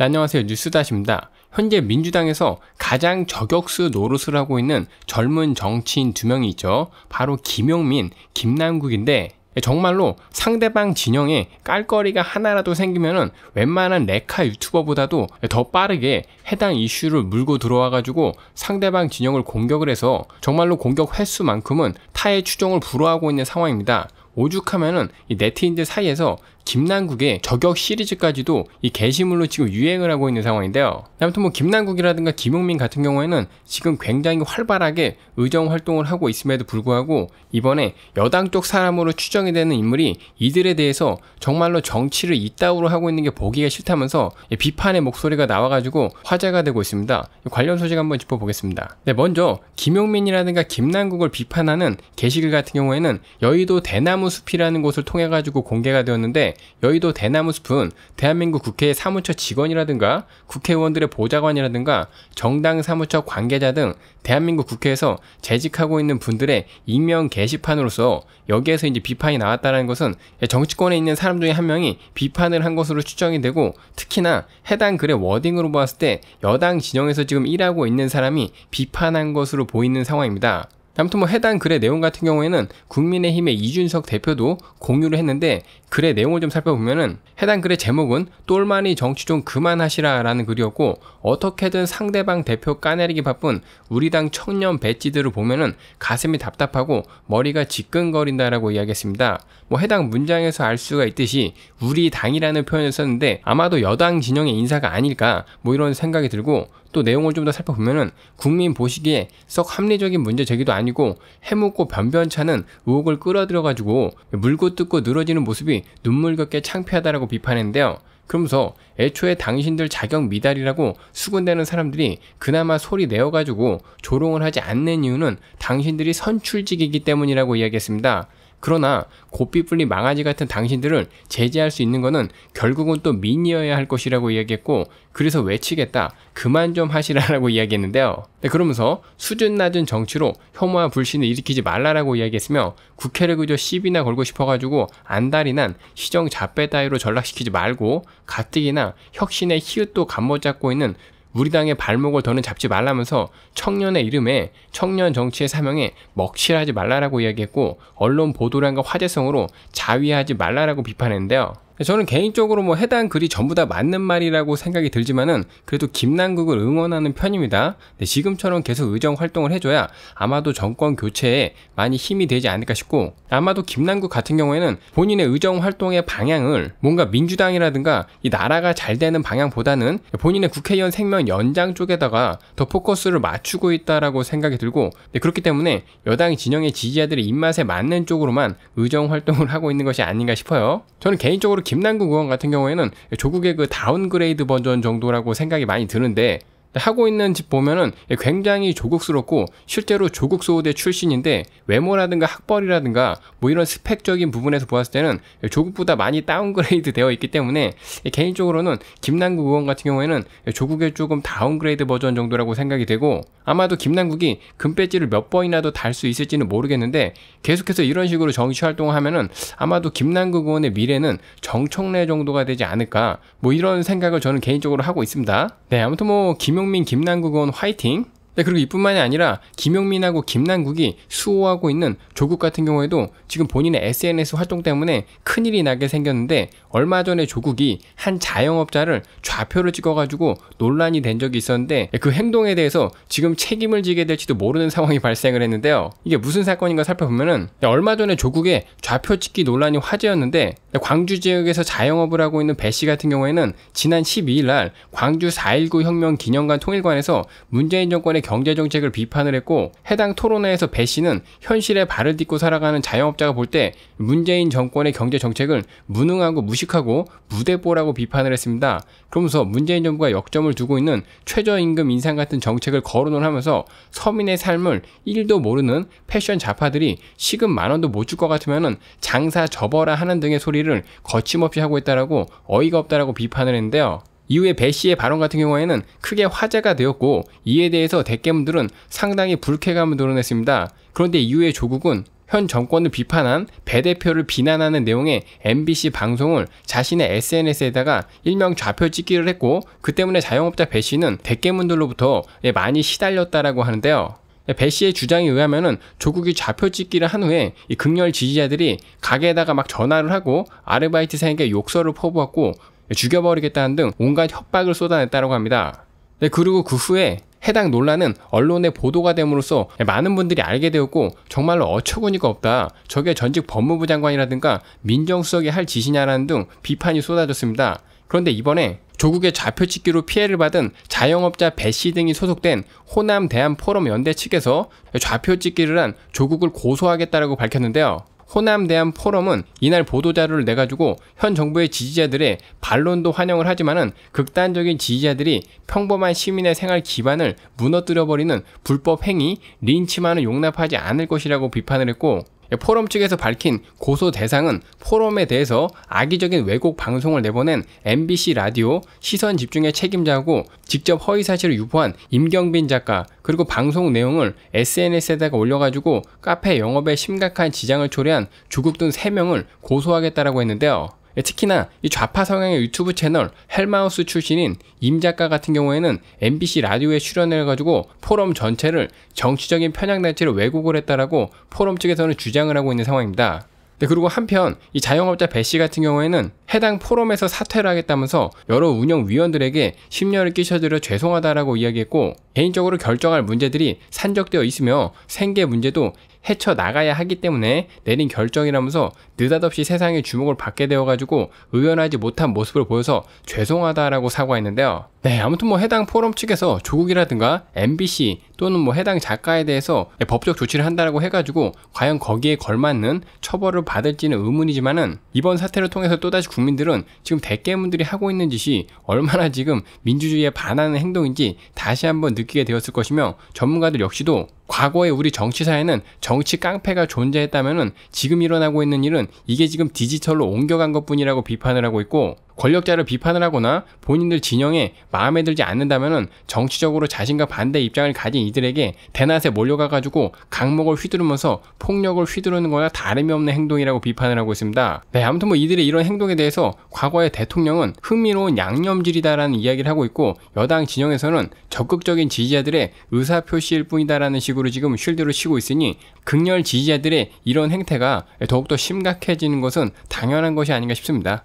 네, 안녕하세요. 뉴스다시입니다. 현재 민주당에서 가장 저격수 노릇을 하고 있는 젊은 정치인 두 명이 있죠. 바로 김용민, 김남국인데 정말로 상대방 진영에 깔거리가 하나라도 생기면은 웬만한 레카 유튜버보다도 더 빠르게 해당 이슈를 물고 들어와가지고 상대방 진영을 공격을 해서 정말로 공격 횟수만큼은 타의 추종을 불허하고 있는 상황입니다. 오죽하면은 이네티즌들 사이에서 김남국의 저격 시리즈까지도 이 게시물로 지금 유행을 하고 있는 상황인데요. 아무튼 뭐 김남국이라든가 김용민 같은 경우에는 지금 굉장히 활발하게 의정 활동을 하고 있음에도 불구하고 이번에 여당 쪽 사람으로 추정이 되는 인물이 이들에 대해서 정말로 정치를 이따우로 하고 있는 게 보기가 싫다면서 비판의 목소리가 나와가지고 화제가 되고 있습니다. 관련 소식 한번 짚어보겠습니다. 네, 먼저 김용민이라든가 김남국을 비판하는 게시글 같은 경우에는 여의도 대나무 숲이라는 곳을 통해 가지고 공개가 되었는데 여의도 대나무숲은 대한민국 국회 의 사무처 직원이라든가 국회의원들의 보좌관이라든가 정당 사무처 관계자 등 대한민국 국회에서 재직하고 있는 분들의 익명 게시판으로서 여기에서 이제 비판이 나왔다는 것은 정치권에 있는 사람 중에 한 명이 비판을 한 것으로 추정이 되고 특히나 해당 글의 워딩으로 보았을때 여당 진영에서 지금 일하고 있는 사람이 비판한 것으로 보이는 상황입니다. 아무튼 뭐 해당 글의 내용 같은 경우에는 국민의힘의 이준석 대표도 공유를 했는데 글의 내용을 좀 살펴보면은 해당 글의 제목은 똘마니 정치 좀 그만하시라라는 글이었고 어떻게든 상대방 대표 까내리기 바쁜 우리 당 청년 배지들을 보면은 가슴이 답답하고 머리가 지끈거린다라고 이야기했습니다. 뭐 해당 문장에서 알 수가 있듯이 우리 당이라는 표현을 썼는데 아마도 여당 진영의 인사가 아닐까 뭐 이런 생각이 들고 또 내용을 좀 더 살펴보면은 국민 보시기에 썩 합리적인 문제 제기도 아니고 해묵고 변변찮은 의혹을 끌어들여 가지고 물고 뜯고 늘어지는 모습이 눈물겹게 창피하다라고 비판했는데요. 그러면서 애초에 당신들 자격 미달이라고 수군대는 사람들이 그나마 소리 내어가지고 조롱을 하지 않는 이유는 당신들이 선출직이기 때문이라고 이야기했습니다. 그러나 고삐뿔리 망아지 같은 당신들을 제재할 수 있는 것은 결국은 또 민이어야 할 것이라고 이야기했고 그래서 외치겠다 그만 좀 하시라라고 이야기했는데요. 네, 그러면서 수준 낮은 정치로 혐오와 불신을 일으키지 말라라고 이야기했으며 국회를 그저 시비나 걸고 싶어가지고 안달이 난 시정 잡폐 따위로 전락시키지 말고 가뜩이나 혁신의 히읗도감못 잡고 있는 우리 당의 발목을 더는 잡지 말라면서 청년의 이름에 청년 정치의 사명에 먹칠하지 말라라고 이야기했고 언론 보도량과 화제성으로 자위하지 말라라고 비판했는데요. 저는 개인적으로 뭐 해당 글이 전부 다 맞는 말이라고 생각이 들지만은 그래도 김남국을 응원하는 편입니다. 네, 지금처럼 계속 의정 활동을 해줘야 아마도 정권 교체에 많이 힘이 되지 않을까 싶고 아마도 김남국 같은 경우에는 본인의 의정 활동의 방향을 뭔가 민주당이라든가 이 나라가 잘 되는 방향보다는 본인의 국회의원 생명 연장 쪽에다가 더 포커스를 맞추고 있다라고 생각이 들고 그렇기 때문에 여당 진영의 지지자들의 입맛에 맞는 쪽으로만 의정 활동을 하고 있는 것이 아닌가 싶어요. 저는 개인적으로 김남국 의원 같은 경우에는 조국의 그 다운그레이드 버전 정도라고 생각이 많이 드는데 하고 있는 집 보면은 굉장히 조국스럽고 실제로 조국 소호대 출신인데 외모라든가 학벌이라든가 뭐 이런 스펙적인 부분에서 보았을 때는 조국보다 많이 다운그레이드 되어 있기 때문에 개인적으로는 김남국 의원 같은 경우에는 조국의 조금 다운그레이드 버전 정도라고 생각이 되고 아마도 김남국이 금배지를 몇 번이나도 달 수 있을지는 모르겠는데 계속해서 이런 식으로 정치 활동을 하면은 아마도 김남국 의원의 미래는 정청래 정도가 되지 않을까 뭐 이런 생각을 저는 개인적으로 하고 있습니다. 네 아무튼 뭐김 김용민, 김남국 은 화이팅! 네, 그리고 이뿐만이 아니라 김용민하고 김남국이 수호하고 있는 조국 같은 경우에도 지금 본인의 SNS 활동 때문에 큰일이 나게 생겼는데 얼마 전에 조국이 한 자영업자를 좌표를 찍어가지고 논란이 된 적이 있었는데 네, 그 행동에 대해서 지금 책임을 지게 될지도 모르는 상황이 발생을 했는데요. 이게 무슨 사건인가 살펴보면은 네, 얼마 전에 조국의 좌표 찍기 논란이 화제였는데 네, 광주 지역에서 자영업을 하고 있는 배씨 같은 경우에는 지난 12일 날 광주 4.19 혁명 기념관 통일관에서 문재인 정권의 경제 정책을 비판을 했고 해당 토론회에서 배 씨는 현실에 발을 딛고 살아가는 자영업자가 볼 때 문재인 정권의 경제 정책을 무능하고 무식하고 무대보라고 비판을 했습니다. 그러면서 문재인 정부가 역점을 두고 있는 최저임금 인상 같은 정책을 거론을 하면서 서민의 삶을 1도 모르는 패션 좌파들이 시급 만 원도 못 줄 것같으면 장사 접어라 하는 등의 소리를 거침없이 하고 있다라고 어이가 없다라고 비판을 했는데요. 이후에 배 씨의 발언 같은 경우에는 크게 화제가 되었고 이에 대해서 대깨문들은 상당히 불쾌감을 드러냈습니다. 그런데 이후에 조국은 현 정권을 비판한 배 대표를 비난하는 내용의 MBC 방송을 자신의 SNS에다가 일명 좌표 찍기를 했고 그 때문에 자영업자 배 씨는 대깨문들로부터 많이 시달렸다라고 하는데요. 배 씨의 주장에 의하면 조국이 좌표 찍기를 한 후에 이 극렬 지지자들이 가게에다가 막 전화를 하고 아르바이트생에게 욕설을 퍼부었고 죽여버리겠다는 등 온갖 협박을 쏟아냈다고 합니다. 네, 그리고 그 후에 해당 논란은 언론에 보도가 됨으로써 많은 분들이 알게 되었고 정말로 어처구니가 없다. 저게 전직 법무부 장관이라든가 민정수석이 할 짓이냐라는 등 비판이 쏟아졌습니다. 그런데 이번에 조국의 좌표찍기로 피해를 받은 자영업자 배씨 등이 소속된 호남 대한 포럼 연대 측에서 좌표찍기를 한 조국을 고소하겠다라고 밝혔는데요. 호남 대한 포럼은 이날 보도자료를 내가지고 현 정부의 지지자들의 반론도 환영을 하지만은 극단적인 지지자들이 평범한 시민의 생활 기반을 무너뜨려버리는 불법 행위, 린치만을 용납하지 않을 것이라고 비판을 했고 포럼 측에서 밝힌 고소 대상은 포럼에 대해서 악의적인 왜곡 방송을 내보낸 MBC 라디오 시선 집중의 책임자고 직접 허위 사실을 유포한 임경빈 작가 그리고 방송 내용을 SNS에다가 올려가지고 카페 영업에 심각한 지장을 초래한 주국등 3명을 고소하겠다라고 했는데요. 예, 특히나 이 좌파 성향의 유튜브 채널 헬마우스 출신인 임 작가 같은 경우에는 MBC 라디오에 출연해 가지고 포럼 전체를 정치적인 편향 단체로 왜곡을 했다라고 포럼 측에서는 주장을 하고 있는 상황입니다. 네, 그리고 한편 이 자영업자 배씨 같은 경우에는 해당 포럼에서 사퇴를 하겠다면서 여러 운영위원들에게 심려를 끼쳐드려 죄송하다라고 이야기했고 개인적으로 결정할 문제들이 산적되어 있으며 생계 문제도 헤쳐나가야 하기 때문에 내린 결정이라면서 느닷없이 세상의 주목을 받게 되어가지고 의연하지 못한 모습을 보여서 죄송하다라고 사과했는데요. 네, 아무튼 뭐 해당 포럼 측에서 조국이라든가 MBC 또는 뭐 해당 작가에 대해서 법적 조치를 한다라고 해가지고 과연 거기에 걸맞는 처벌을 받을지는 의문이지만은 이번 사태를 통해서 또다시 국민들은 지금 대깨문들이 하고 있는 짓이 얼마나 지금 민주주의에 반하는 행동인지 다시 한번 느끼게 되었을 것이며 전문가들 역시도 과거에 우리 정치사에는 정치 깡패가 존재했다면 지금 일어나고 있는 일은 이게 지금 디지털로 옮겨간 것뿐이라고 비판을 하고 있고 권력자를 비판을 하거나 본인들 진영에 마음에 들지 않는다면 정치적으로 자신과 반대 입장을 가진 이들에게 대낮에 몰려가가지고 강목을 휘두르면서 폭력을 휘두르는 거나 다름이 없는 행동이라고 비판을 하고 있습니다. 네, 아무튼 뭐 이들의 이런 행동에 대해서 과거의 대통령은 흥미로운 양념질이다라는 이야기를 하고 있고 여당 진영에서는 적극적인 지지자들의 의사표시일 뿐이다라는 식으로 지금 쉴드를 치고 있으니 극렬 지지자들의 이런 행태가 더욱더 심각해지는 것은 당연한 것이 아닌가 싶습니다.